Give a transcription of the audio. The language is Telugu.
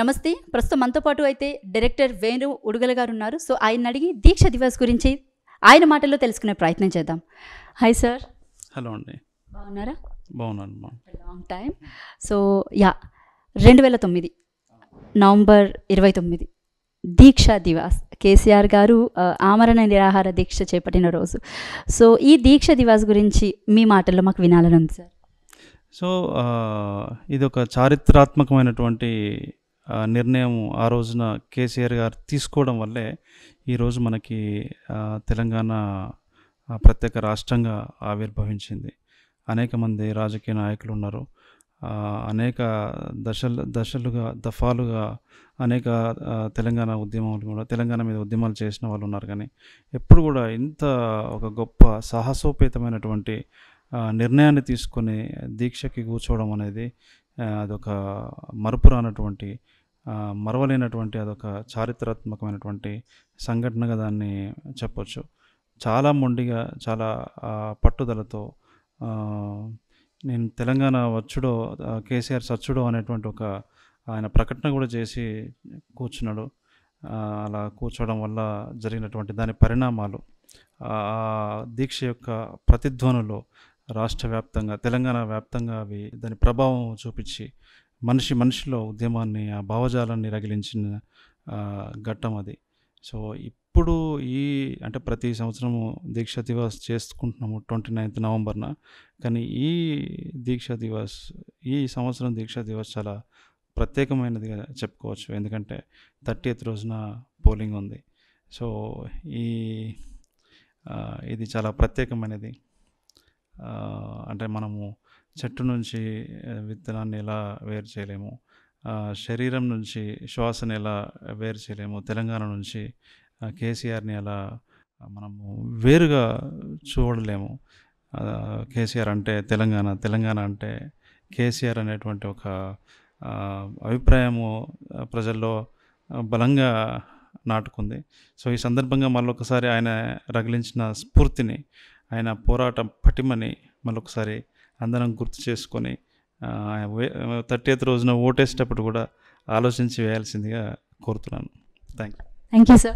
నమస్తే ప్రస్తుతం మనతో పాటు అయితే డైరెక్టర్ వేణు ఉడుగల గారు ఉన్నారు సో ఆయన అడిగి దీక్ష దివాస్ గురించి ఆయన మాటల్లో తెలుసుకునే ప్రయత్నం చేద్దాం హాయ్ సార్ హలో అండి బాగున్నారా బాగున్నాను లాంగ్ టైం సో యా రెండు వేల తొమ్మిది నవంబర్ ఇరవై తొమ్మిది దీక్ష దివాస్ కేసీఆర్ గారు ఆమరణ నిరాహార దీక్ష చేపట్టిన రోజు సో ఈ దీక్ష దివాస్ గురించి మీ మాటల్లో మాకు వినాలని ఉంది సార్ సో ఇది ఒక చారిత్రాత్మకమైనటువంటి నిర్ణయం ఆ రోజున కేసీఆర్ గారు తీసుకోవడం వల్లే ఈరోజు మనకి తెలంగాణ ప్రత్యేక రాష్ట్రంగా ఆవిర్భవించింది అనేక మంది రాజకీయ నాయకులు ఉన్నారు అనేక దశలు దశలుగా దఫాలుగా అనేక తెలంగాణ ఉద్యమాలు కూడా తెలంగాణ మీద ఉద్యమాలు చేసిన వాళ్ళు ఉన్నారు కానీ ఎప్పుడు కూడా ఇంత ఒక గొప్ప సాహసోపేతమైనటువంటి నిర్ణయాన్ని తీసుకొని దీక్షకి కూర్చోవడం అనేది అదొక మరపురానటువంటి మరవలేనటువంటి అదొక చారిత్రాత్మకమైనటువంటి సంఘటనగా దాన్ని చెప్పొచ్చు చాలా మొండిగా చాలా పట్టుదలతో నేను తెలంగాణ వచ్చుడో కేసీఆర్ సచ్చుడో అనేటువంటి ఒక ఆయన ప్రకటన కూడా చేసి కూర్చున్నాడు అలా కూర్చోవడం వల్ల జరిగినటువంటి దాని పరిణామాలు దీక్ష యొక్క ప్రతిధ్వనులు రాష్ట్ర వ్యాప్తంగా తెలంగాణ వ్యాప్తంగా అవి దాని ప్రభావం చూపించి మనిషి మనిషిలో ఉద్యమాన్ని ఆ భావజాలాన్ని రగిలించిన ఘట్టం అది సో ఇప్పుడు ఈ అంటే ప్రతి సంవత్సరము దీక్ష దివాస్ చేసుకుంటున్నాము ట్వంటీ నైన్త్ నవంబర్న కానీ ఈ దీక్ష దివాస్ ఈ సంవత్సరం దీక్ష దివాస్ చాలా ప్రత్యేకమైనదిగా చెప్పుకోవచ్చు ఎందుకంటే థర్టీ ఎయిత్ రోజున పోలింగ్ ఉంది సో ఈ ఇది చాలా ప్రత్యేకమైనది అంటే మనము చెట్టు నుంచి విత్తనాన్ని ఎలా వేరు చేయలేము శరీరం నుంచి శ్వాసను ఎలా వేరు చేయలేము తెలంగాణ నుంచి కేసీఆర్ని ఎలా మనము వేరుగా చూడలేము కేసీఆర్ అంటే తెలంగాణ తెలంగాణ అంటే కేసీఆర్ అనేటువంటి ఒక అభిప్రాయము ప్రజల్లో బలంగా నాటుకుంది సో ఈ సందర్భంగా మళ్ళొకసారి ఆయన రగిలించిన స్ఫూర్తిని ఆయన పోరాటం పటిమని మరొకసారి అందరం గుర్తు చేసుకొని థర్టీ ఎయిత్ రోజున ఓటేసేటప్పుడు కూడా ఆలోచించి వేయాల్సిందిగా కోరుతున్నాను thank you thank you sir